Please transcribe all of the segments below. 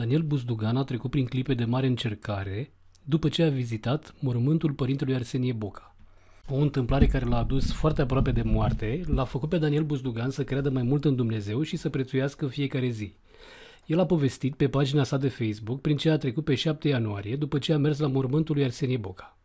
Daniel Buzdugan a trecut prin clipe de mare încercare după ce a vizitat mormântul părintelui Arsenie Boca. O întâmplare care l-a adus foarte aproape de moarte l-a făcut pe Daniel Buzdugan să creadă mai mult în Dumnezeu și să prețuiască fiecare zi. El a povestit pe pagina sa de Facebook prin ce a trecut pe 7 ianuarie după ce a mers la mormântul lui Arsenie Boca.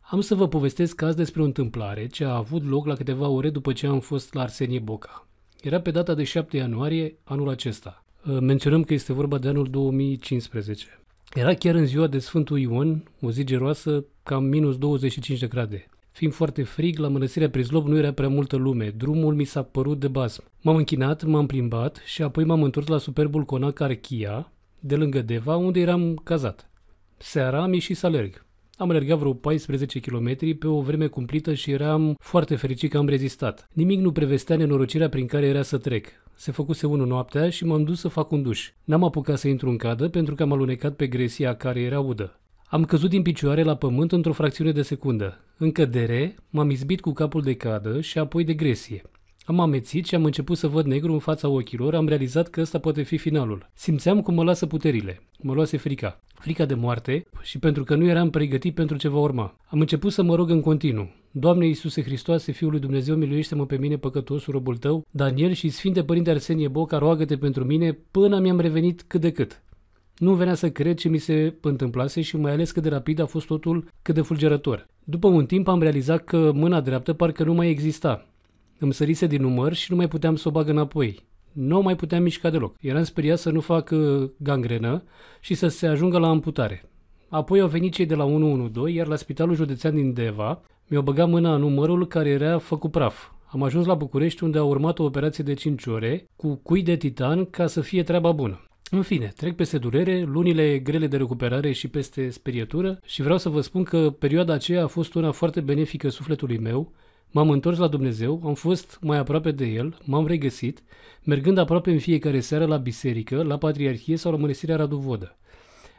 Am să vă povestesc azi despre o întâmplare ce a avut loc la câteva ore după ce am fost la Arsenie Boca. Era pe data de 7 ianuarie anul acesta. Ă, menționăm că este vorba de anul 2015. Era chiar în ziua de Sfântul Ion, o zi geroasă, cam minus 25 de grade. Fiind foarte frig, la mănăstirea Prizlob nu era prea multă lume, drumul mi s-a părut de basm. M-am închinat, m-am plimbat și apoi m-am întors la superbul conac Archia, de lângă Deva, unde eram cazat. Seara am ieșit să alerg. Am alergat vreo 14 km pe o vreme cumplită și eram foarte fericit că am rezistat. Nimic nu prevestea nenorocirea prin care era să trec. Se făcuse unul noaptea și m-am dus să fac un duș. N-am apucat să intru în cadă pentru că am alunecat pe gresia care era udă. Am căzut din picioare la pământ într-o fracțiune de secundă. În cădere, m-am izbit cu capul de cadă și apoi de gresie. Am amețit și am început să văd negru în fața ochilor, am realizat că ăsta poate fi finalul. Simțeam cum mă lasă puterile, mă luase frica. Frica de moarte și pentru că nu eram pregătit pentru ce va urma. Am început să mă rog în continuu. Doamne Iisuse Hristoase, Fiul lui Dumnezeu, miluiește-mă pe mine, păcătosul robul tău, Daniel și Sfinte Părinte Arsenie Boca, roagă-te pentru mine, până mi-am revenit cât de cât. Nu venea să cred ce mi se întâmplase și mai ales cât de rapid a fost totul, cât de fulgerător. După un timp am realizat că mâna dreaptă parcă nu mai exista îmi sărise din număr și nu mai puteam să o bag înapoi. Nu mai puteam mișca deloc. Eram speriat să nu fac gangrenă și să se ajungă la amputare. Apoi au venit cei de la 112, iar la spitalul județean din Deva mi-au băgat mâna în numărul care era făcut praf. Am ajuns la București unde a urmat o operație de 5 ore cu cui de titan ca să fie treaba bună. În fine, trec peste durere, lunile grele de recuperare și peste sperietură și vreau să vă spun că perioada aceea a fost una foarte benefică sufletului meu M-am întors la Dumnezeu, am fost mai aproape de El, m-am regăsit, mergând aproape în fiecare seară la biserică, la Patriarhie sau la Mănăstirea Radovodă.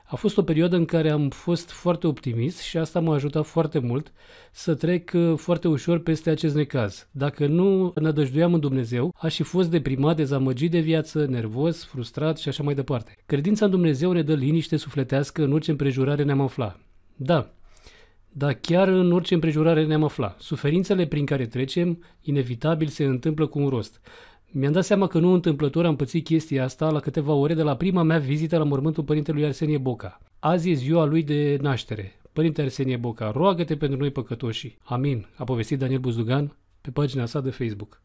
A fost o perioadă în care am fost foarte optimist și asta m-a ajutat foarte mult să trec uh, foarte ușor peste acest necaz. Dacă nu nădăjduiam în Dumnezeu, aș fi fost deprimat, dezamăgit de viață, nervos, frustrat și așa mai departe. Credința în Dumnezeu ne dă liniște sufletească în orice împrejurare ne-am aflat. Da, dar chiar în orice împrejurare ne-am afla. Suferințele prin care trecem, inevitabil se întâmplă cu un rost. Mi-am dat seama că nu întâmplător am pățit chestia asta la câteva ore de la prima mea vizită la mormântul părintelui Arsenie Boca. Azi e ziua lui de naștere. Părinte Arsenie Boca, roagă-te pentru noi păcătoși. Amin, a povestit Daniel Buzdugan pe pagina sa de Facebook.